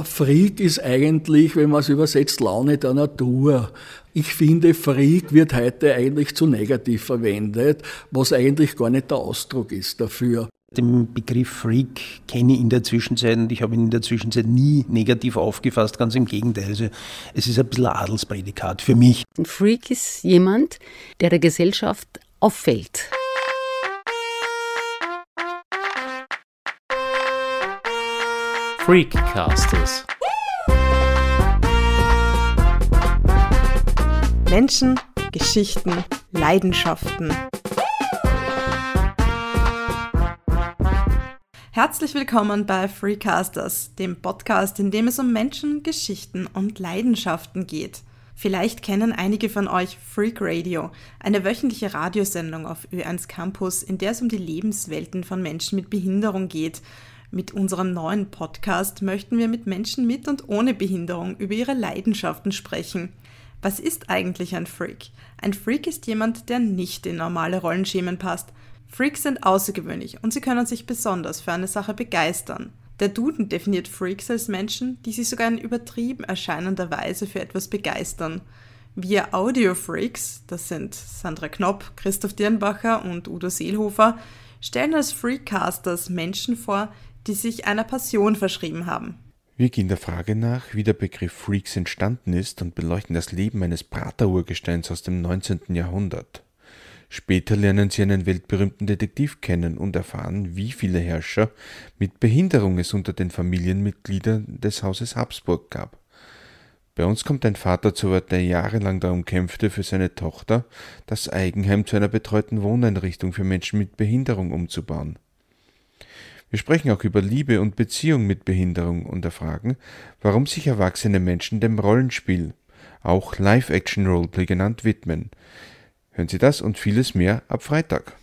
Freak ist eigentlich, wenn man es übersetzt, Laune der Natur. Ich finde, Freak wird heute eigentlich zu negativ verwendet, was eigentlich gar nicht der Ausdruck ist dafür. Den Begriff Freak kenne ich in der Zwischenzeit und ich habe ihn in der Zwischenzeit nie negativ aufgefasst, ganz im Gegenteil. Also es ist ein bisschen Adelsprädikat für mich. Ein Freak ist jemand, der der Gesellschaft auffällt. Freakcasters. Menschen, Geschichten, Leidenschaften. Herzlich willkommen bei Freecasters, dem Podcast, in dem es um Menschen, Geschichten und Leidenschaften geht. Vielleicht kennen einige von euch Freak Radio, eine wöchentliche Radiosendung auf Ö1 Campus, in der es um die Lebenswelten von Menschen mit Behinderung geht mit unserem neuen Podcast möchten wir mit Menschen mit und ohne Behinderung über ihre Leidenschaften sprechen. Was ist eigentlich ein Freak? Ein Freak ist jemand, der nicht in normale Rollenschemen passt. Freaks sind außergewöhnlich und sie können sich besonders für eine Sache begeistern. Der Duden definiert Freaks als Menschen, die sich sogar in übertrieben erscheinender Weise für etwas begeistern. Wir Audio-Freaks, das sind Sandra Knopp, Christoph Dirnbacher und Udo Seelhofer, stellen als Freakcasters Menschen vor, die sich einer Passion verschrieben haben. Wir gehen der Frage nach, wie der Begriff Freaks entstanden ist und beleuchten das Leben eines Praterurgesteins aus dem 19. Jahrhundert. Später lernen sie einen weltberühmten Detektiv kennen und erfahren, wie viele Herrscher mit Behinderung es unter den Familienmitgliedern des Hauses Habsburg gab. Bei uns kommt ein Vater zu Wort, der jahrelang darum kämpfte, für seine Tochter das Eigenheim zu einer betreuten Wohneinrichtung für Menschen mit Behinderung umzubauen. Wir sprechen auch über Liebe und Beziehung mit Behinderung und erfragen, warum sich erwachsene Menschen dem Rollenspiel, auch Live-Action-Roleplay genannt, widmen. Hören Sie das und vieles mehr ab Freitag.